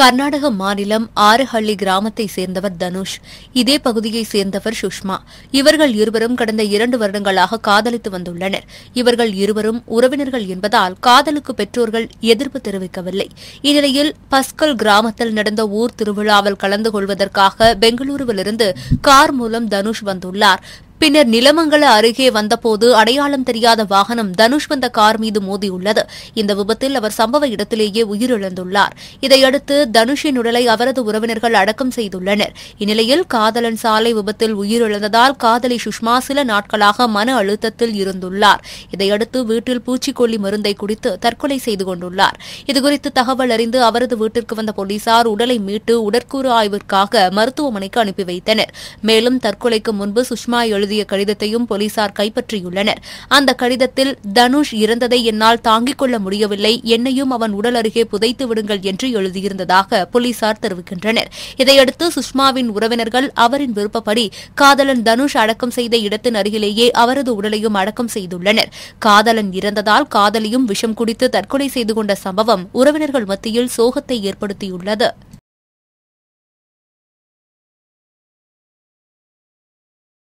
கர்நாடக மாநிலம் ஆறுஹள்ளி கிராமத்தை சேர்ந்தவர் தனுஷ் இதே பகுதியை சேர்ந்தவர் சுஷ்மா இவர்கள் இருவரும் கடந்த இரண்டு வருடங்களாக காதலித்து வந்துள்ளனர் இவர்கள் இருவரும் உறவினர்கள் என்பதால் காதலுக்கு பெற்றோர்கள் எதிர்ப்பு தெரிவிக்கவில்லை இந்நிலையில் பஸ்கல் கிராமத்தில் நடந்த ஊர் திருவிழாவில் கலந்து கொள்வதற்காக பெங்களூருவிலிருந்து கார் மூலம் தனுஷ் வந்துள்ளார் பின்னர் நிலமங்கல அருகே வந்தபோது அடையாளம் தெரியாத வாகனம் தனுஷ் வந்த கார் மீது மோதியுள்ளது இந்த விபத்தில் அவர் சம்பவ இடத்திலேயே உயிரிழந்துள்ளார் இதையடுத்து தனுஷின் உடலை அவரது உறவினர்கள் அடக்கம் செய்துள்ளனர் இந்நிலையில் காதலன் சாலை விபத்தில் உயிரிழந்ததால் காதலி சுஷ்மா சில நாட்களாக மன அழுத்தத்தில் இருந்துள்ளார் இதையடுத்து வீட்டில் பூச்சிக்கொல்லி மருந்தை குடித்து தற்கொலை செய்து கொண்டுள்ளார் இதுகுறித்து தகவல் அறிந்து அவரது வீட்டிற்கு வந்த போலீசார் உடலை மீட்டு உடற்கூறு ஆய்விற்காக மருத்துவமனைக்கு அனுப்பி வைத்தனர் மேலும் தற்கொலைக்கு முன்பு சுஷ்மா எழு எழுதிய கடிதத்தையும் போலீசார் கைப்பற்றியுள்ளனர் அந்த கடிதத்தில் தனுஷ் இறந்ததை என்னால் தாங்கிக் கொள்ள முடியவில்லை என்னையும் அவன் உடல் அருகே புதைத்து விடுங்கள் என்று எழுதியிருந்ததாக போலீசார் தெரிவிக்கின்றனர் இதையடுத்து சுஷ்மாவின் உறவினர்கள் அவரின் விருப்பப்படி காதலன் தனுஷ் அடக்கம் செய்த இடத்தின் அருகிலேயே அவரது உடலையும் அடக்கம் செய்துள்ளனர் காதலன் இறந்ததால் காதலியும் விஷம் குடித்து தற்கொலை செய்து கொண்ட சம்பவம் உறவினர்கள் மத்தியில் சோகத்தை ஏற்படுத்தியுள்ளது